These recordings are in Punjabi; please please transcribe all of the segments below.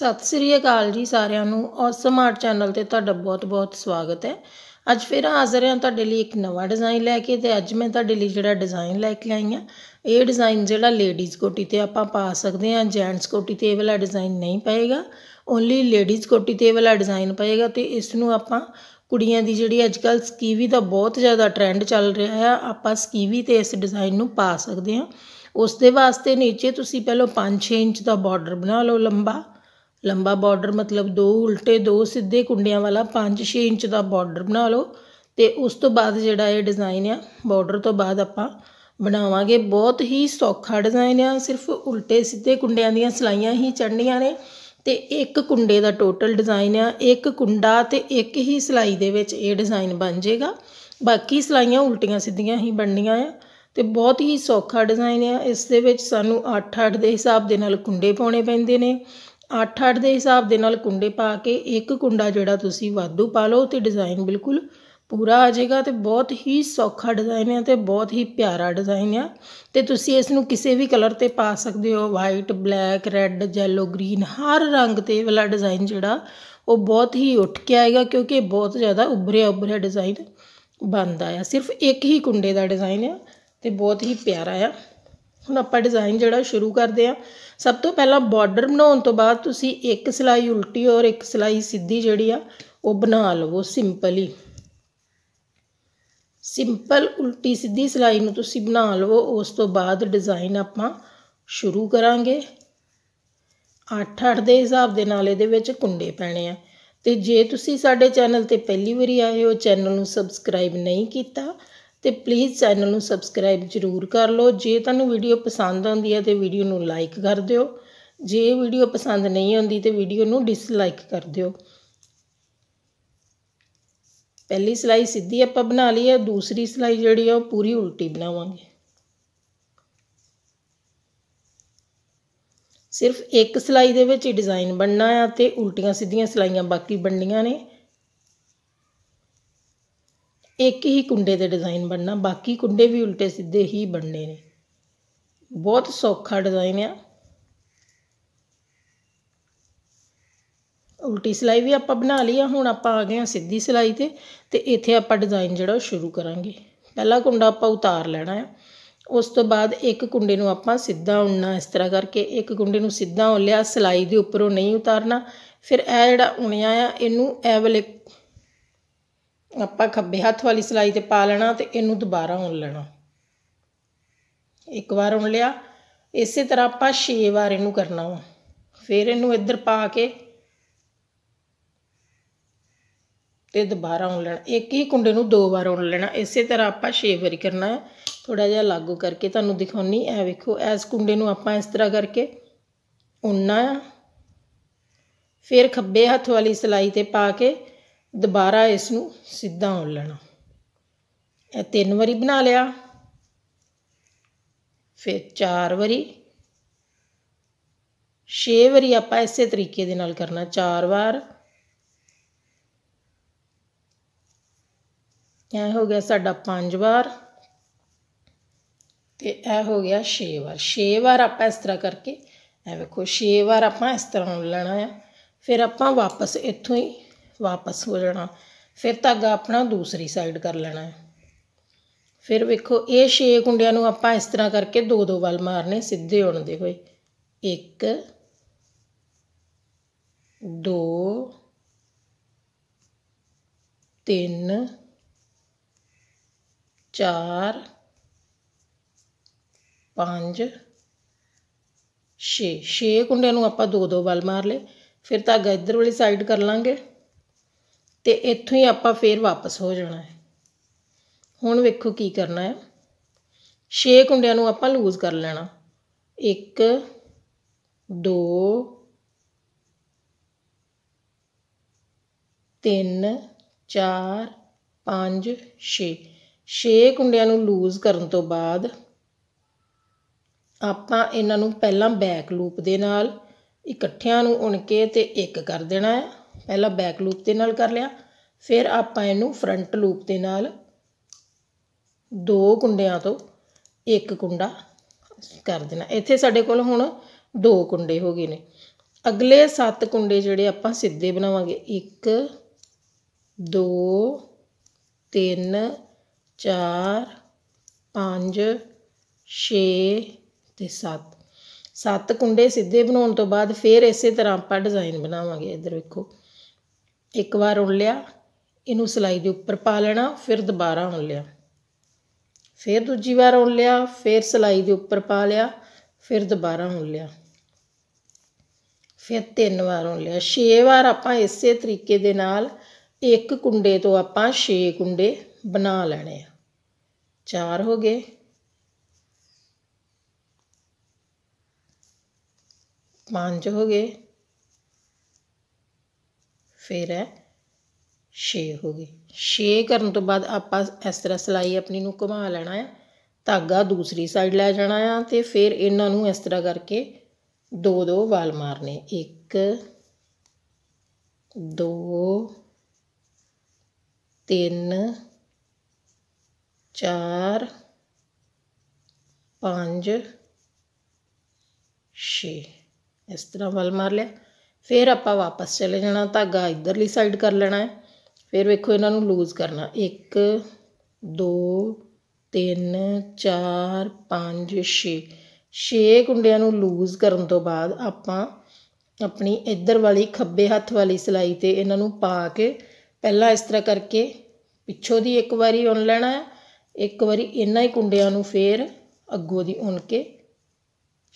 ਸਤਿ ਸ੍ਰੀ ਅਕਾਲ ਜੀ ਸਾਰਿਆਂ ਨੂੰ ਔਸਮ ਆਰਟ ਚੈਨਲ ਤੇ ਤੁਹਾਡਾ ਬਹੁਤ-ਬਹੁਤ ਸਵਾਗਤ ਹੈ ਅੱਜ ਫਿਰ ਹਾਜ਼ਰ ਹਾਂ ਤੁਹਾਡੇ ਲਈ ਇੱਕ ਨਵਾਂ ਡਿਜ਼ਾਈਨ ਲੈ ਕੇ ਤੇ ਅੱਜ ਮੈਂ ਤੁਹਾਡੇ ਲਈ ਜਿਹੜਾ ਡਿਜ਼ਾਈਨ ਲੈ ਕੇ ਆਈ ਹਾਂ ਇਹ ਡਿਜ਼ਾਈਨ ਜਿਹੜਾ ਲੇਡੀਜ਼ ਕੋਟੀ ਤੇ ਆਪਾਂ ਪਾ ਸਕਦੇ ਹਾਂ ਜੈਂਟਸ ਕੋਟੀ ਤੇ ਇਹ ਵਾਲਾ ਡਿਜ਼ਾਈਨ ਨਹੀਂ ਪਏਗਾ ਓਨਲੀ ਲੇਡੀਜ਼ ਕੋਟੀ ਤੇ ਇਹ ਵਾਲਾ ਡਿਜ਼ਾਈਨ ਪਏਗਾ ਤੇ ਇਸ ਨੂੰ ਆਪਾਂ ਕੁੜੀਆਂ ਦੀ ਜਿਹੜੀ ਅੱਜ ਕੱਲ ਸਕੀਵੀ ਦਾ ਬਹੁਤ ਜ਼ਿਆਦਾ ਟ੍ਰੈਂਡ ਚੱਲ ਰਿਹਾ ਹੈ ਆਪਾਂ ਸਕੀਵੀ ਤੇ ਇਸ ਡਿਜ਼ਾਈਨ ਨੂੰ ਪਾ ਸਕਦੇ ਹਾਂ ਉਸ ਦੇ ਵਾਸਤੇ ਨੀਚੇ ਤੁਸੀਂ ਪਹਿਲਾਂ 5-6 ਇੰਚ ਦਾ ਬਾਰਡਰ ਬਣਾ ਲਓ ਲੰਬਾ ਲੰਬਾ ਬਾਰਡਰ ਮਤਲਬ ਦੋ ਉਲਟੇ ਦੋ ਸਿੱਧੇ ਕੁੰਡਿਆਂ ਵਾਲਾ 5-6 ਇੰਚ ਦਾ ਬਾਰਡਰ ਬਣਾ ਲਓ ਤੇ ਉਸ ਤੋਂ ਬਾਅਦ ਜਿਹੜਾ ਇਹ ਡਿਜ਼ਾਈਨ ਆ ਬਾਰਡਰ ਤੋਂ ਬਾਅਦ ਆਪਾਂ ਬਣਾਵਾਂਗੇ ਬਹੁਤ ਹੀ ਸੌਖਾ ਡਿਜ਼ਾਈਨ ਆ ਸਿਰਫ ਉਲਟੇ ਸਿੱਧੇ ਕੁੰਡਿਆਂ ਦੀਆਂ ਸਲਾਈਆਂ ਹੀ ਚੜਨੀਆਂ ਨੇ ਤੇ ਇੱਕ ਕੁੰਡੇ ਦਾ ਟੋਟਲ ਡਿਜ਼ਾਈਨ ਆ ਇੱਕ ਕੁੰਡਾ ਤੇ ਇੱਕ ਹੀ ਸਲਾਈ ਦੇ ਵਿੱਚ ਇਹ ਡਿਜ਼ਾਈਨ ਬਣ ਜਾਏਗਾ ਬਾਕੀ ਸਲਾਈਆਂ ਉਲਟੀਆਂ ਸਿੱਧੀਆਂ ਹੀ ਬਣਨੀਆਂ ਆ ਤੇ ਬਹੁਤ ਹੀ ਸੌਖਾ ਡਿਜ਼ਾਈਨ ਆ ਇਸ ਦੇ ਵਿੱਚ ਸਾਨੂੰ 8-8 ਦੇ ਹਿਸਾਬ ਦੇ ਨਾਲ ਕੁੰਡੇ ਪਾਉਣੇ ਪੈਂਦੇ ਨੇ ਅੱਠ ਅੱਠ ਦੇ ਹਿਸਾਬ ਦੇ ਨਾਲ ਕੁੰਡੇ ਪਾ ਕੇ ਇੱਕ ਕੁੰਡਾ ਜਿਹੜਾ ਤੁਸੀਂ ਵਾਧੂ ਪਾ ਲਓ ਤੇ ਡਿਜ਼ਾਈਨ ਬਿਲਕੁਲ ਪੂਰਾ ਆ ਜਾਏਗਾ ਤੇ ਬਹੁਤ ਹੀ ਸੌਖਾ ਡਿਜ਼ਾਈਨ ਹੈ ਤੇ ਬਹੁਤ ਹੀ ਪਿਆਰਾ ਡਿਜ਼ਾਈਨ ਹੈ ਤੇ ਤੁਸੀਂ ਇਸ ਨੂੰ ਕਿਸੇ ਵੀ ਕਲਰ 'ਤੇ ਪਾ ਸਕਦੇ ਹੋ white black red yellow green ਹਰ ਰੰਗ 'ਤੇ ਵਾਲਾ ਡਿਜ਼ਾਈਨ ਜਿਹੜਾ ਉਹ ਬਹੁਤ ਹੀ ਉੱਠ ਕੇ ਆਏਗਾ ਕਿਉਂਕਿ ਬਹੁਤ ਜ਼ਿਆਦਾ ਉੱਭਰਿਆ ਉੱਭਰਿਆ ਡਿਜ਼ਾਈਨ ਬਣਦਾ ਆ ਸਿਰਫ ਇੱਕ ਹੀ ਕੁੰਡੇ ਦਾ ਡਿਜ਼ਾਈਨ ਹੈ ਤੇ ਬਹੁਤ ਹੀ ਪਿਆਰਾ ਆ ਹੁਣ ਆਪਾਂ ਡਿਜ਼ਾਈਨ ਜਿਹੜਾ ਸ਼ੁਰੂ ਕਰਦੇ ਆ ਸਭ ਤੋਂ ਪਹਿਲਾਂ ਬਾਰਡਰ ਬਣਾਉਣ ਤੋਂ ਬਾਅਦ ਤੁਸੀਂ ਇੱਕ ਸਿਲਾਈ ਉਲਟੀ ਔਰ ਇੱਕ ਸਿਲਾਈ ਸਿੱਧੀ ਜਿਹੜੀ ਆ ਉਹ ਬਣਾ ਲਵੋ ਸਿੰਪਲ ਹੀ ਸਿੰਪਲ ਉਲਟੀ ਸਿੱਧੀ ਸਿਲਾਈ ਨੂੰ ਤੁਸੀਂ ਬਣਾ ਲਵੋ ਉਸ ਤੋਂ ਬਾਅਦ ਡਿਜ਼ਾਈਨ ਆਪਾਂ ਸ਼ੁਰੂ ਕਰਾਂਗੇ 8-8 ਦੇ ਹਿਸਾਬ ਦੇ ਨਾਲ ਇਹਦੇ ਵਿੱਚ ਕੁੰਡੇ ਪੈਣੇ ਆ ਤੇ ਜੇ ਤੁਸੀਂ ਸਾਡੇ ਚੈਨਲ ਤੇ ਪਹਿਲੀ ਵਾਰੀ ਆਏ ਹੋ ਚੈਨਲ ਨੂੰ ਸਬਸਕ੍ਰਾਈਬ ਨਹੀਂ ਕੀਤਾ ਤੇ ਪਲੀਜ਼ ਚੈਨਲ ਨੂੰ ਸਬਸਕ੍ਰਾਈਬ ਜਰੂਰ ਕਰ ਲਓ ਜੇ ਤੁਹਾਨੂੰ ਵੀਡੀਓ ਪਸੰਦ ਆਉਂਦੀ ਹੈ ਤੇ ਵੀਡੀਓ ਨੂੰ ਲਾਈਕ ਕਰ ਦਿਓ ਜੇ ਵੀਡੀਓ ਪਸੰਦ ਨਹੀਂ ਆਉਂਦੀ ਤੇ ਵੀਡੀਓ ਨੂੰ ਡਿਸਲਾਈਕ ਕਰ ਦਿਓ ਪਹਿਲੀ ਸਲਾਈ ਸਿੱਧੀ ਆਪਾਂ ਬਣਾ ਲਈ ਹੈ ਦੂਸਰੀ ਸਲਾਈ ਜਿਹੜੀ ਆ ਉਹ ਪੂਰੀ ਉਲਟੀ ਬਣਾਵਾਂਗੇ ਸਿਰਫ ਇੱਕ ਸਲਾਈ ਦੇ ਵਿੱਚ ਡਿਜ਼ਾਈਨ ਬਣਨਾ ਆ ਤੇ ਉਲਟੀਆਂ ਸਿੱਧੀਆਂ ਸਲਾਈਆਂ ਬਾਕੀ ਬਣਨੀਆਂ ਨੇ ਇੱਕ ਹੀ ਕੁੰਡੇ ਦੇ ਡਿਜ਼ਾਈਨ ਬਣਨਾ ਬਾਕੀ ਕੁੰਡੇ ਵੀ ਉਲਟੇ ਸਿੱਧੇ ਹੀ ਬਣਨੇ ਨੇ ਬਹੁਤ ਸੌਖਾ ਡਿਜ਼ਾਈਨ ਆ ਉਲਟੀ ਸਿਲਾਈ ਵੀ ਆਪਾਂ ਬਣਾ ਲਈ ਆ ਹੁਣ ਆਪਾਂ ਆ ਗਏ ਆ ਸਿੱਧੀ ਸਿਲਾਈ ਤੇ ਤੇ ਇੱਥੇ ਆਪਾਂ ਡਿਜ਼ਾਈਨ ਜਿਹੜਾ ਉਹ ਸ਼ੁਰੂ ਕਰਾਂਗੇ ਪਹਿਲਾ ਕੁੰਡਾ ਆਪਾਂ ਉਤਾਰ ਲੈਣਾ ਆ ਉਸ ਤੋਂ ਬਾਅਦ ਇੱਕ ਕੁੰਡੇ ਨੂੰ ਆਪਾਂ ਸਿੱਧਾ ਉਣਨਾ ਇਸ ਤਰ੍ਹਾਂ ਕਰਕੇ ਇੱਕ ਕੁੰਡੇ ਨੂੰ ਸਿੱਧਾ ਉਲਿਆ ਸਿਲਾਈ ਦੇ ਉੱਪਰੋਂ ਨਹੀਂ ਉਤਾਰਨਾ ਫਿਰ ਇਹ ਜਿਹੜਾ ਉਣਿਆ ਆ ਇਹਨੂੰ ਇਹ ਵਾਲੇ ਆਪਾਂ ਖੱਬੇ ਹੱਥ ਵਾਲੀ ਸਲਾਈ ਤੇ ਪਾ ਲੈਣਾ ਤੇ ਇਹਨੂੰ ਦੁਬਾਰਾ ਉਣ ਲੈਣਾ ਇੱਕ ਵਾਰ ਉਣ ਲਿਆ ਇਸੇ ਤਰ੍ਹਾਂ ਆਪਾਂ 6 ਵਾਰ ਇਹਨੂੰ ਕਰਨਾ ਵਾ ਫਿਰ ਇਹਨੂੰ ਇੱਧਰ ਪਾ ਕੇ ਤੇ ਦੁਬਾਰਾ ਉਣ ਲੈਣਾ ਇੱਕ ਹੀ ਕੁੰਡੇ ਨੂੰ ਦੋ ਵਾਰ ਉਣ ਲੈਣਾ ਇਸੇ ਤਰ੍ਹਾਂ ਆਪਾਂ 6 ਵਾਰੀ ਕਰਨਾ ਥੋੜਾ ਜਿਹਾ ਲਾਗੂ ਕਰਕੇ ਤੁਹਾਨੂੰ ਦਿਖਾਉਣੀ ਐ ਵੇਖੋ ਐਸ ਕੁੰਡੇ ਨੂੰ ਆਪਾਂ ਇਸ ਤਰ੍ਹਾਂ ਕਰਕੇ ਉਣਨਾ ਫਿਰ ਖੱਬੇ ਹੱਥ ਵਾਲੀ ਸਲਾਈ ਤੇ ਪਾ ਕੇ ਦੁਬਾਰਾ ਇਸ ਨੂੰ ਸਿੱਧਾ ਲੈਣਾ ਇਹ ਤਿੰਨ ਵਾਰੀ ਬਣਾ ਲਿਆ ਫਿਰ ਚਾਰ ਵਾਰੀ ਛੇ ਵਾਰੀ ਆਪਾਂ ਇਸੇ ਤਰੀਕੇ ਦੇ ਨਾਲ ਕਰਨਾ ਚਾਰ ਵਾਰ ਇਹ ਹੋ ਗਿਆ ਸਾਡਾ 5 ਵਾਰ ਤੇ ਇਹ ਹੋ ਗਿਆ 6 ਵਾਰ 6 ਵਾਰ ਆਪਾਂ ਇਸ ਤਰ੍ਹਾਂ ਕਰਕੇ ਐ ਵੇਖੋ 6 ਵਾਰ ਆਪਾਂ ਇਸ ਤਰ੍ਹਾਂ ਲੈਣਾ ਆ ਫਿਰ ਆਪਾਂ ਵਾਪਸ ਇੱਥੋਂ ਹੀ ਵਾਪਸ ਹੋ ਜਾਣਾ ਫਿਰ ਧਾਗਾ ਆਪਣਾ ਦੂਸਰੀ ਸਾਈਡ ਕਰ ਲੈਣਾ ਹੈ ਫਿਰ ਵੇਖੋ ਇਹ 6 ਕੁੰਡਿਆਂ ਨੂੰ ਆਪਾਂ ਇਸ ਤਰ੍ਹਾਂ ਕਰਕੇ ਦੋ ਦੋ ਵੱਲ ਮਾਰਨੇ ਸਿੱਧੇ ਉਣਦੇ ਹੋਏ 1 2 3 4 5 6 6 ਕੁੰਡਿਆਂ ਨੂੰ ਆਪਾਂ ਦੋ ਦੋ ਵੱਲ ਮਾਰ ਲਏ ਫਿਰ ਤਾਂ ਗੈਦਰ ਵਾਲੀ ਸਾਈਡ ਕਰ ਲਾਂਗੇ ਤੇ ਇੱਥੋਂ ਹੀ ਆਪਾਂ ਫੇਰ ਵਾਪਸ ਹੋ ਜਾਣਾ ਹੈ ਹੁਣ ਵੇਖੋ ਕੀ ਕਰਨਾ ਹੈ 6 ਕੁੰਡਿਆਂ ਨੂੰ ਆਪਾਂ ਲੂਜ਼ ਕਰ ਲੈਣਾ 1 2 3 4 5 6 6 ਕੁੰਡਿਆਂ ਨੂੰ ਲੂਜ਼ ਕਰਨ ਤੋਂ ਬਾਅਦ ਆਪਾਂ ਇਹਨਾਂ ਨੂੰ ਪਹਿਲਾਂ ਬੈਕ ਲੂਪ ਦੇ ਨਾਲ ਇਕੱਠਿਆਂ ਨੂੰ ਉਣ ਕੇ ਤੇ ਇੱਕ ਕਰ ਦੇਣਾ ਹੈ ਪਹਿਲਾਂ ਬੈਕ ਲੂਪ ਦੇ ਨਾਲ ਕਰ ਲਿਆ ਫਿਰ ਆਪਾਂ ਇਹਨੂੰ ਫਰੰਟ ਲੂਪ ਦੇ ਨਾਲ ਦੋ ਕੁੰਡਿਆਂ ਤੋਂ ਇੱਕ ਕੁੰਡਾ ਕਰ ਦੇਣਾ ਇੱਥੇ ਸਾਡੇ ਕੋਲ ਹੁਣ ਦੋ ਕੁੰਡੇ ਹੋ ਗਏ ਨੇ ਅਗਲੇ 7 ਕੁੰਡੇ ਜਿਹੜੇ ਆਪਾਂ ਸਿੱਧੇ ਬਣਾਵਾਂਗੇ 1 2 3 4 5 6 ਤੇ 7 ਸੱਤ ਕੁੰਡੇ ਸਿੱਧੇ ਬਣਾਉਣ ਤੋਂ ਬਾਅਦ ਫਿਰ ਇਸੇ ਤਰ੍ਹਾਂ ਆਪਾਂ ਡਿਜ਼ਾਈਨ ਬਣਾਵਾਂਗੇ ਇੱਧਰ ਵੇਖੋ ਇੱਕ ਵਾਰ ਉਣ ਲਿਆ ਇਹਨੂੰ ਸਲਾਈ ਦੇ ਉੱਪਰ ਪਾ ਲੈਣਾ ਫਿਰ ਦੁਬਾਰਾ ਉਣ ਲਿਆ ਫਿਰ ਦੂਜੀ ਵਾਰ ਉਣ ਲਿਆ ਫਿਰ ਸਲਾਈ ਦੇ ਉੱਪਰ ਪਾ ਲਿਆ ਫਿਰ ਦੁਬਾਰਾ ਉਣ ਲਿਆ ਫਿਰ ਤਿੰਨ ਵਾਰ ਉਣ ਲਿਆ 6 ਵਾਰ ਆਪਾਂ ਇਸੇ ਤਰੀਕੇ ਦੇ ਨਾਲ ਇੱਕ ਕੁੰਡੇ ਤੋਂ ਆਪਾਂ 6 ਕੁੰਡੇ ਬਣਾ ਲੈਣੇ ਆ ਚਾਰ ਹੋ ਗਏ ਪੰਜ ਹੋ ਗਏ ਫਿਰ ਹੈ 6 ਹੋ ਗਏ 6 ਕਰਨ ਤੋਂ ਬਾਅਦ ਆਪਾਂ ਇਸ ਤਰ੍ਹਾਂ ਸਲਾਈ ਆਪਣੀ ਨੂੰ ਘੁਮਾ ਲੈਣਾ ਹੈ ਧਾਗਾ ਦੂਸਰੀ ਸਾਈਡ ਲੈ ਜਾਣਾ ਆ ਤੇ ਫਿਰ ਇਹਨਾਂ ਨੂੰ ਇਸ ਤਰ੍ਹਾਂ ਕਰਕੇ ਦੋ ਦੋ ਵਾਲ ਮਾਰਨੇ 1 2 3 4 5 6 ਇਸ ਤਰ੍ਹਾਂ ਵਾਲ ਮਾਰ ਲਿਆ ਫਿਰ ਆਪਾਂ ਵਾਪਸ ਚਲੇ ਜਾਣਾ ਧਾਗਾ ਇਧਰਲੀ ਸਾਈਡ ਕਰ ਲੈਣਾ ਹੈ ਫਿਰ ਵੇਖੋ ਇਹਨਾਂ ਨੂੰ ਲੂਜ਼ ਕਰਨਾ 1 2 3 4 5 6 6 ਗੁੰਡਿਆਂ ਨੂੰ ਲੂਜ਼ ਕਰਨ ਤੋਂ ਬਾਅਦ ਆਪਾਂ ਆਪਣੀ ਇੱਧਰ ਵਾਲੀ ਖੱਬੇ ਹੱਥ ਵਾਲੀ ਸਲਾਈ ਤੇ ਇਹਨਾਂ ਨੂੰ ਪਾ ਕੇ ਪਹਿਲਾਂ ਇਸ ਤਰ੍ਹਾਂ ਕਰਕੇ ਪਿੱਛੋਂ ਦੀ ਇੱਕ ਵਾਰੀ ਉਣ ਲੈਣਾ ਹੈ ਇੱਕ ਵਾਰੀ ਇਹਨਾਂ ਹੀ ਗੁੰਡਿਆਂ ਨੂੰ ਫੇਰ ਅੱਗੋਂ ਦੀ ਉਣ ਕੇ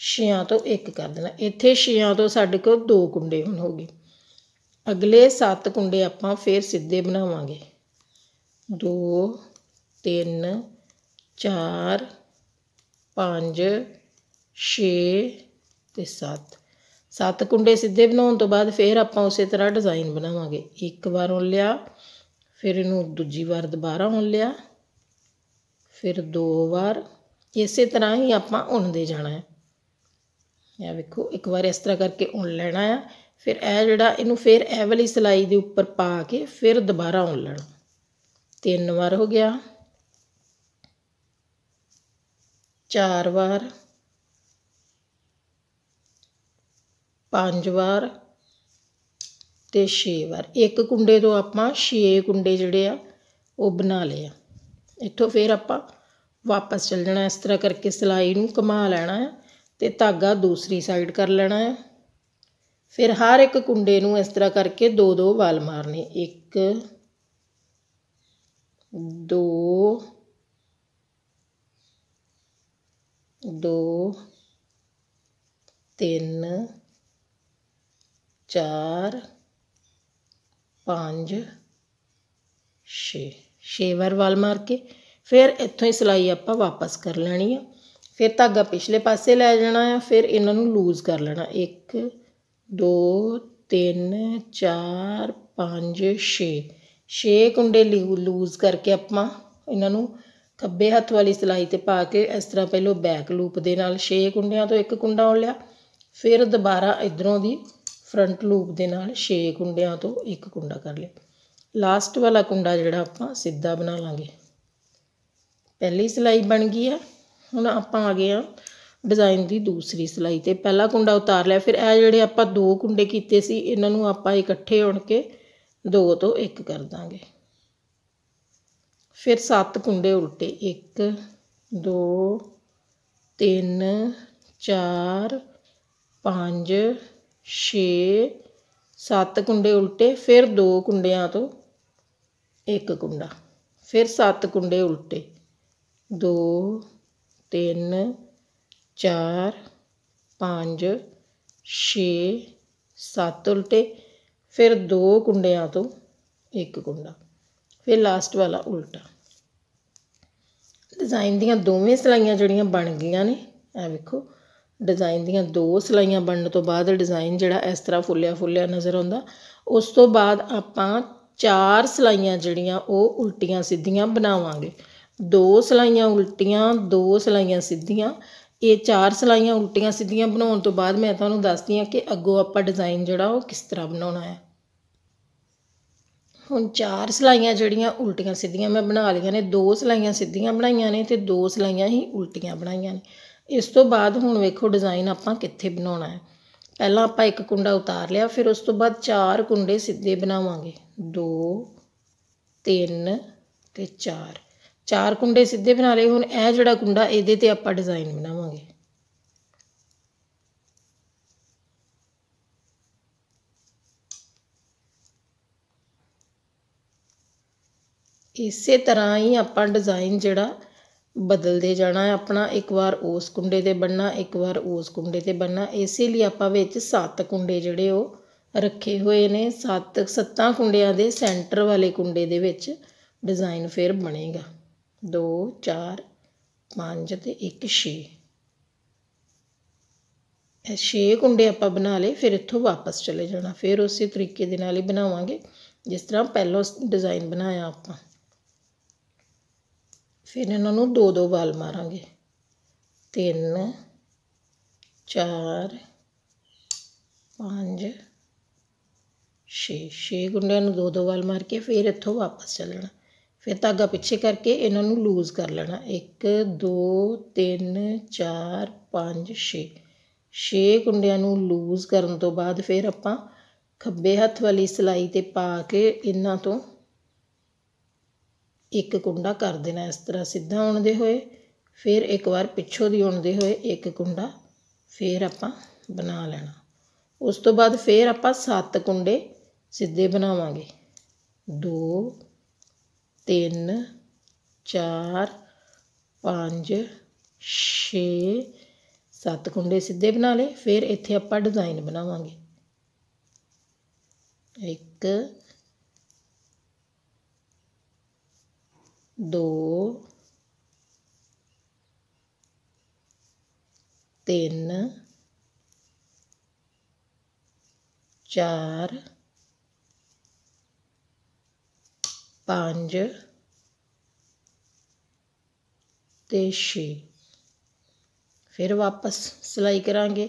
ਛਿਆਂ ਤੋਂ ਇੱਕ ਕਰ ਦੇਣਾ ਇੱਥੇ ਛਿਆਂ ਤੋਂ ਸਾਡੇ ਕੋਲ ਦੋ ਕੁੰਡੇ ਹੁਣ ਹੋ ਗਏ ਅਗਲੇ 7 ਕੁੰਡੇ ਆਪਾਂ ਫੇਰ ਸਿੱਧੇ ਬਣਾਵਾਂਗੇ 2 3 4 5 6 ਤੇ 7 ਸੱਤ ਕੁੰਡੇ ਸਿੱਧੇ ਬਣਾਉਣ ਤੋਂ ਬਾਅਦ ਫੇਰ ਆਪਾਂ ਉਸੇ ਤਰ੍ਹਾਂ ਡਿਜ਼ਾਈਨ ਬਣਾਵਾਂਗੇ ਇੱਕ ਵਾਰ ਹੁਣ ਲਿਆ ਫਿਰ ਇਹਨੂੰ ਦੂਜੀ ਵਾਰ ਦੁਬਾਰਾ ਹੁਣ ਲਿਆ ਫਿਰ ਦੋ ਵਾਰ ਇਸੇ ਤਰ੍ਹਾਂ ਹੀ ਆਪਾਂ ਉਣਦੇ ਜਾਣਾ ਹੈ ਇਹ ਵੇਖੋ ਇੱਕ ਵਾਰ ਇਸ ਤਰ੍ਹਾਂ ਕਰਕੇ ਉਣ ਲੈਣਾ ਆ ਫਿਰ ਇਹ ਜਿਹੜਾ ਇਹਨੂੰ ਫਿਰ ਇਹ ਵਾਲੀ ਸਲਾਈ ਦੇ ਉੱਪਰ ਪਾ ਕੇ ਫਿਰ ਦੁਬਾਰਾ ਉਣ ਲੈਣਾ ਤਿੰਨ ਵਾਰ ਹੋ ਗਿਆ ਚਾਰ ਵਾਰ ਪੰਜ ਵਾਰ ਤੇ 6 ਵਾਰ ਇੱਕ ਕੁੰਡੇ ਤੋਂ ਆਪਾਂ 6 ਕੁੰਡੇ ਜਿਹੜੇ ਆ ਉਹ ਬਣਾ ਲਏ ਆ ਇੱਥੋਂ ਫਿਰ ਆਪਾਂ ਵਾਪਸ ਚੱਲ ਜਾਣਾ ਇਸ ਤਰ੍ਹਾਂ ਕਰਕੇ ਸਲਾਈ ਨੂੰ ਕਮਾ ਲੈਣਾ ਆ ਤੇ ਧਾਗਾ ਦੂਸਰੀ ਸਾਈਡ ਕਰ ਲੈਣਾ ਹੈ ਫਿਰ ਹਰ ਇੱਕ ਕੁੰਡੇ ਨੂੰ ਇਸ ਤਰ੍ਹਾਂ ਕਰਕੇ ਦੋ ਦੋ ਵਾਲ ਮਾਰਨੇ ਇੱਕ ਦੋ ਦੋ ਤਿੰਨ ਚਾਰ ਪੰਜ 6 6 ਵਾਰ ਵਾਲ ਮਾਰ ਕੇ ਫਿਰ ਇੱਥੋਂ ਹੀ ਸਲਾਈ ਆਪਾਂ ਵਾਪਸ ਕਰ ਲੈਣੀ ਆ ਫਿਰ ਧਾਗਾ ਪਿਛਲੇ ਪਾਸੇ ਲੈ ਜਾਣਾ ਆ ਫਿਰ ਇਹਨਾਂ ਨੂੰ ਲੂਜ਼ ਕਰ ਲੈਣਾ 1 2 3 4 5 6 6 ਕੁੰਡੇ ਲੂਜ਼ ਕਰਕੇ ਆਪਾਂ ਇਹਨਾਂ ਨੂੰ ਖੱਬੇ ਹੱਥ ਵਾਲੀ ਸਲਾਈ ਤੇ ਪਾ ਕੇ ਇਸ ਤਰ੍ਹਾਂ ਪਹਿਲੋ ਬੈਕ ਲੂਪ ਦੇ ਨਾਲ 6 ਕੁੰਡਿਆਂ ਤੋਂ ਇੱਕ ਕੁੰਡਾ ਹੋ ਲਿਆ ਫਿਰ ਦੁਬਾਰਾ ਇਧਰੋਂ ਦੀ ਫਰੰਟ ਲੂਪ ਦੇ ਨਾਲ 6 ਕੁੰਡਿਆਂ ਤੋਂ ਇੱਕ ਕੁੰਡਾ ਕਰ ਲਿਆ ਲਾਸਟ ਵਾਲਾ ਕੁੰਡਾ ਜਿਹੜਾ ਆਪਾਂ ਸਿੱਧਾ ਬਣਾ ਲਾਂਗੇ ਪਹਿਲੀ ਸਲਾਈ ਬਣ ਗਈ ਆ ਹੁਣ ਆਪਾਂ ਆ ਗਏ ਆ ਡਿਜ਼ਾਈਨ ਦੀ ਦੂਸਰੀ ਸਲਾਈ ਤੇ ਪਹਿਲਾ ਕੁੰਡਾ ਉਤਾਰ ਲਿਆ ਫਿਰ ਇਹ ਜਿਹੜੇ ਆਪਾਂ ਦੋ ਕੁੰਡੇ ਕੀਤੇ ਸੀ ਇਹਨਾਂ ਨੂੰ ਆਪਾਂ ਇਕੱਠੇ ਹੋਣ ਕੇ ਦੋ ਤੋਂ ਇੱਕ ਕਰ ਦਾਂਗੇ ਫਿਰ ਸੱਤ ਕੁੰਡੇ ਉਲਟੇ 1 2 3 4 5 6 ਸੱਤ ਕੁੰਡੇ ਉਲਟੇ ਫਿਰ ਦੋ ਕੁੰਡਿਆਂ ਤੋਂ ਇੱਕ ਕੁੰਡਾ ਫਿਰ ਸੱਤ ਕੁੰਡੇ ਉਲਟੇ ਦੋ ਤਿੰਨ ਚਾਰ ਪੰਜ ਛੇ ਸੱਤ ਉਲਟੇ ਫਿਰ ਦੋ ਕੁੰਡਿਆਂ ਤੋਂ ਇੱਕ ਕੁੰਡਾ ਫਿਰ ਲਾਸਟ ਵਾਲਾ ਉਲਟਾ ਡਿਜ਼ਾਈਨ ਦੀਆਂ ਦੋਵੇਂ ਸਲਾਈਆਂ ਜਿਹੜੀਆਂ ਬਣ ਗਈਆਂ ਨੇ ਐ ਵੇਖੋ ਡਿਜ਼ਾਈਨ ਦੀਆਂ ਦੋ ਸਲਾਈਆਂ ਬਣਨ ਤੋਂ ਬਾਅਦ ਡਿਜ਼ਾਈਨ ਜਿਹੜਾ ਇਸ ਤਰ੍ਹਾਂ ਫੁੱਲਿਆ ਫੁੱਲਿਆ ਨਜ਼ਰ ਆਉਂਦਾ ਉਸ ਤੋਂ ਬਾਅਦ ਆਪਾਂ ਚਾਰ ਸਲਾਈਆਂ ਜਿਹੜੀਆਂ ਉਹ ਉਲਟੀਆਂ ਸਿੱਧੀਆਂ ਬਣਾਵਾਂਗੇ ਦੋ ਸਲਾਈਆਂ ਉਲਟੀਆਂ ਦੋ ਸਲਾਈਆਂ ਸਿੱਧੀਆਂ ਇਹ ਚਾਰ ਸਲਾਈਆਂ ਉਲਟੀਆਂ ਸਿੱਧੀਆਂ ਬਣਾਉਣ ਤੋਂ ਬਾਅਦ ਮੈਂ ਤੁਹਾਨੂੰ ਦੱਸਦੀ ਹਾਂ ਕਿ ਅੱਗੋਂ ਆਪਾਂ ਡਿਜ਼ਾਈਨ ਜਿਹੜਾ ਉਹ ਕਿਸ ਤਰ੍ਹਾਂ ਬਣਾਉਣਾ ਹੈ ਹੁਣ ਚਾਰ ਸਲਾਈਆਂ ਜਿਹੜੀਆਂ ਉਲਟੀਆਂ ਸਿੱਧੀਆਂ ਮੈਂ ਬਣਾ ਲਈਆਂ ਨੇ ਦੋ ਸਲਾਈਆਂ ਸਿੱਧੀਆਂ ਬਣਾਈਆਂ ਨੇ ਤੇ ਦੋ ਸਲਾਈਆਂ ਹੀ ਉਲਟੀਆਂ ਬਣਾਈਆਂ ਨੇ ਇਸ ਤੋਂ ਬਾਅਦ ਹੁਣ ਵੇਖੋ ਡਿਜ਼ਾਈਨ ਆਪਾਂ ਕਿੱਥੇ ਬਣਾਉਣਾ ਹੈ ਪਹਿਲਾਂ ਆਪਾਂ ਇੱਕ ਕੁੰਡਾ ਉਤਾਰ ਲਿਆ ਫਿਰ ਉਸ ਤੋਂ ਬਾਅਦ ਚਾਰ ਕੁੰਡੇ ਸਿੱਧੇ ਬਣਾਵਾਂਗੇ 2 3 ਤੇ 4 ਚਾਰ ਕੁੰਡੇ ਸਿੱਧੇ ਬਣਾ ਲਏ ਹੁਣ ਇਹ ਜਿਹੜਾ ਕੁੰਡਾ ਇਹਦੇ ਤੇ ਆਪਾਂ ਡਿਜ਼ਾਈਨ ਬਣਾਵਾਂਗੇ ਇਸੇ ਤਰ੍ਹਾਂ ਹੀ ਆਪਾਂ ਡਿਜ਼ਾਈਨ ਜਿਹੜਾ ਬਦਲਦੇ ਜਾਣਾ ਆਪਣਾ ਇੱਕ ਵਾਰ ਉਸ ਕੁੰਡੇ ਤੇ ਬੰਨਣਾ ਇੱਕ ਵਾਰ ਉਸ ਕੁੰਡੇ ਤੇ ਬੰਨਣਾ ਇਸੇ ਲਈ ਆਪਾਂ ਵਿੱਚ ਸੱਤ ਕੁੰਡੇ ਜਿਹੜੇ ਉਹ ਰੱਖੇ ਹੋਏ ਨੇ ਸੱਤ ਸੱਤਾਂ ਕੁੰਡਿਆਂ ਦੇ ਸੈਂਟਰ ਵਾਲੇ ਕੁੰਡੇ ਦੇ ਵਿੱਚ ਡਿਜ਼ਾਈਨ ਫਿਰ ਬਣੇਗਾ ਦੋ ਚਾਰ ਪੰਜ ਤੇ ਇੱਕ ਛੇ ਇਹ ਛੇ ਕੁੰਡੇ ਆਪਾਂ ਬਣਾ ਲਏ ਫਿਰ ਇੱਥੋਂ ਵਾਪਸ ਚਲੇ ਜਾਣਾ ਫਿਰ ਉਸੇ ਤਰੀਕੇ ਦੇ ਨਾਲ ਹੀ ਬਣਾਵਾਂਗੇ ਜਿਸ ਤਰ੍ਹਾਂ ਪਹਿਲਾਂ ਡਿਜ਼ਾਈਨ ਬਣਾਇਆ ਆਪਾਂ ਫਿਰ ਇਹਨਾਂ ਨੂੰ ਦੋ ਦੋ ਵਾਲ ਮਾਰਾਂਗੇ ਤਿੰਨ ਚਾਰ ਪੰਜ ਛੇ ਛੇ ਗੁੰਡਿਆਂ ਨੂੰ ਦੋ ਦੋ ਵਾਲ ਮਾਰ ਕੇ ਫਿਰ ਇੱਥੋਂ ਵਾਪਸ ਚੱਲਣਾ ਫਿਰ ਧਾਗਾ ਪਿੱਛੇ ਕਰਕੇ ਇਹਨਾਂ ਨੂੰ ਲੂਜ਼ ਕਰ ਲੈਣਾ 1 2 3 4 5 6 ਛੇ ਕੁੰਡਿਆਂ ਨੂੰ ਲੂਜ਼ ਕਰਨ ਤੋਂ ਬਾਅਦ ਫਿਰ ਆਪਾਂ ਖੱਬੇ ਹੱਥ ਵਾਲੀ ਸਲਾਈ ਤੇ ਪਾ ਕੇ ਇਹਨਾਂ ਤੋਂ ਇੱਕ ਕੁੰਡਾ ਕਰ ਦੇਣਾ ਇਸ ਤਰ੍ਹਾਂ ਸਿੱਧਾ ਹੁੰਦੇ ਹੋਏ ਫਿਰ ਇੱਕ ਵਾਰ ਪਿੱਛੋਂ ਦੀ ਹੁੰਦੇ ਹੋਏ ਇੱਕ ਕੁੰਡਾ ਫਿਰ ਆਪਾਂ ਬਣਾ ਲੈਣਾ ਉਸ ਤੋਂ ਬਾਅਦ ਫਿਰ ਆਪਾਂ ਸੱਤ ਕੁੰਡੇ ਸਿੱਧੇ ਬਣਾਵਾਂਗੇ 2 ਤਿੰਨ ਚਾਰ ਪੰਜ 6 7 ਕੁੰਡੇ ਸਿੱਧੇ ਬਣਾ ਲਏ ਫਿਰ ਇੱਥੇ ਆਪਾਂ ਡਿਜ਼ਾਈਨ ਬਣਾਵਾਂਗੇ 1 2 3 ਚਾਰ ਪੰਜ ਤੇ ਛੇ ਫਿਰ ਵਾਪਸ ਸਿਲਾਈ ਕਰਾਂਗੇ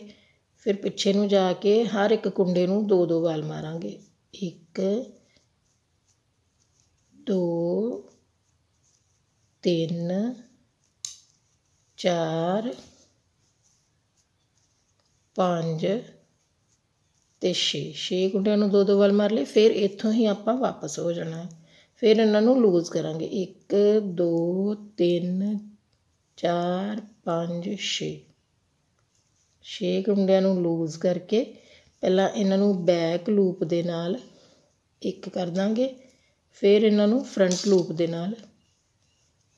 ਫਿਰ ਪਿੱਛੇ ਨੂੰ ਜਾ ਕੇ ਹਰ ਇੱਕ ਕੁੰਡੇ ਨੂੰ ਦੋ ਦੋ ਵਾਲ ਮਾਰਾਂਗੇ ਇੱਕ ਦੋ ਤਿੰਨ ਚਾਰ ਪੰਜ ਤੇ ਛੇ ਛੇ ਕੁੰਡਿਆਂ ਨੂੰ ਦੋ ਦੋ ਵਾਲ ਮਾਰ ਲਏ ਫਿਰ ਇੱਥੋਂ ਹੀ ਆਪਾਂ ਵਾਪਸ ਹੋ ਜਾਣਾ ਹੈ ਫਿਰ ਇਹਨਾਂ ਨੂੰ ਲੂਜ਼ ਕਰਾਂਗੇ 1 2 3 4 5 6 6 ਕੁੰਡਿਆਂ ਨੂੰ ਲੂਜ਼ ਕਰਕੇ ਪਹਿਲਾਂ ਇਹਨਾਂ ਨੂੰ ਬੈਕ ਲੂਪ ਦੇ ਨਾਲ ਇੱਕ ਕਰ ਦਾਂਗੇ ਫਿਰ ਇਹਨਾਂ ਨੂੰ ਫਰੰਟ ਲੂਪ ਦੇ ਨਾਲ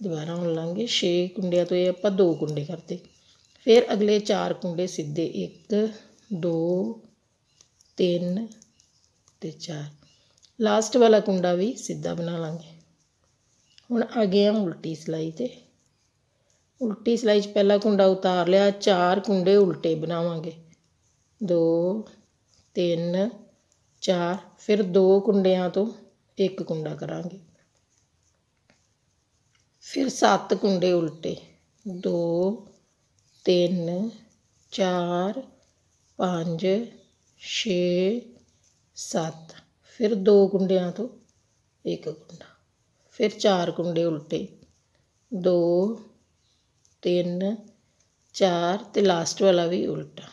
ਦੁਬਾਰਾ ਹੁਣ ਲਾਂਗੇ 6 ਕੁੰਡਿਆਂ ਤੋਂ ਇਹ ਆਪਾਂ ਦੋ ਕੁੰਡੇ ਕਰਦੇ ਫਿਰ ਅਗਲੇ ਚਾਰ ਕੁੰਡੇ ਸਿੱਧੇ 1 2 3 ਤੇ 4 ਲਾਸਟ ਵਾਲਾ ਕੁੰਡਾ ਵੀ ਸਿੱਧਾ ਬਣਾ ਲਾਂਗੇ ਹੁਣ ਅੱਗੇ ਆ ਉਲਟੀ ਸਲਾਈ ਤੇ ਉਲਟੀ ਸਲਾਈ 'ਚ ਪਹਿਲਾ ਕੁੰਡਾ ਉਤਾਰ ਲਿਆ ਚਾਰ ਕੁੰਡੇ ਉਲਟੇ ਬਣਾਵਾਂਗੇ 2 3 4 ਫਿਰ ਦੋ ਕੁੰਡਿਆਂ ਤੋਂ ਇੱਕ ਕੁੰਡਾ ਕਰਾਂਗੇ ਫਿਰ ਸੱਤ ਕੁੰਡੇ ਉਲਟੇ 2 3 4 5 6 7 ਫਿਰ ਦੋ ਕੁੰਡਿਆਂ ਤੋਂ ਇੱਕ ਕੁੰਡਾ ਫਿਰ ਚਾਰ ਕੁੰਡੇ ਉਲਟੇ ਦੋ ਤਿੰਨ ਚਾਰ ਤੇ ਲਾਸਟ ਵਾਲਾ ਵੀ ਉਲਟਾ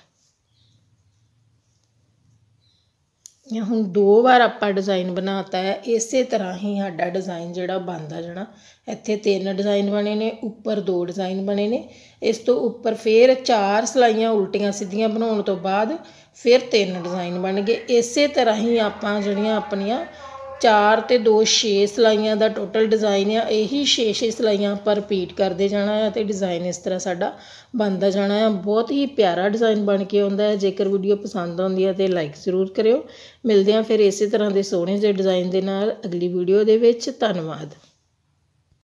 ਹੁਣ ਦੋ ਵਾਰ ਆਪਾਂ ਡਿਜ਼ਾਈਨ ਬਣਾਤਾ ਹੈ ਇਸੇ ਤਰ੍ਹਾਂ ਹੀ ਸਾਡਾ ਡਿਜ਼ਾਈਨ ਜਿਹੜਾ ਬਣਦਾ ਜਾਣਾ ਇੱਥੇ ਤਿੰਨ ਡਿਜ਼ਾਈਨ ਬਣੇ ਨੇ ਉੱਪਰ ਦੋ ਡਿਜ਼ਾਈਨ ਬਣੇ ਨੇ ਇਸ ਤੋਂ ਉੱਪਰ ਫੇਰ ਚਾਰ ਸਲਾਈਆਂ ਉਲਟੀਆਂ ਸਿੱਧੀਆਂ ਬਣਾਉਣ ਤੋਂ ਬਾਅਦ ਫਿਰ ਤਿੰਨ ਡਿਜ਼ਾਈਨ ਬਣ ਗਏ ਇਸੇ ਤਰ੍ਹਾਂ ਹੀ ਆਪਾਂ ਜਿਹੜੀਆਂ ਆਪਣੀਆਂ 4 ਤੇ 2 6 ਸਲਾਈਆਂ ਦਾ ਟੋਟਲ ਡਿਜ਼ਾਈਨ ਆ ਇਹੀ 6 6 ਸਲਾਈਆਂ ਆਪਾਂ ਰਿਪੀਟ ਕਰਦੇ ਜਾਣਾ ਹੈ ਤੇ ਡਿਜ਼ਾਈਨ ਇਸ ਤਰ੍ਹਾਂ ਸਾਡਾ ਬਣਦਾ ਜਾਣਾ ਹੈ ਬਹੁਤ ਹੀ ਪਿਆਰਾ ਡਿਜ਼ਾਈਨ ਬਣ ਕੇ ਆਉਂਦਾ ਹੈ ਜੇਕਰ ਵੀਡੀਓ ਪਸੰਦ ਆਉਂਦੀ ਹੈ ਤੇ ਲਾਈਕ ਜ਼ਰੂਰ ਕਰਿਓ ਮਿਲਦੇ ਹਾਂ ਫਿਰ ਇਸੇ ਤਰ੍ਹਾਂ ਦੇ ਸੋਹਣੇ ਜਿਹੇ ਡਿਜ਼ਾਈਨ ਦੇ ਨਾਲ ਅਗਲੀ ਵੀਡੀਓ ਦੇ ਵਿੱਚ ਧੰਨਵਾਦ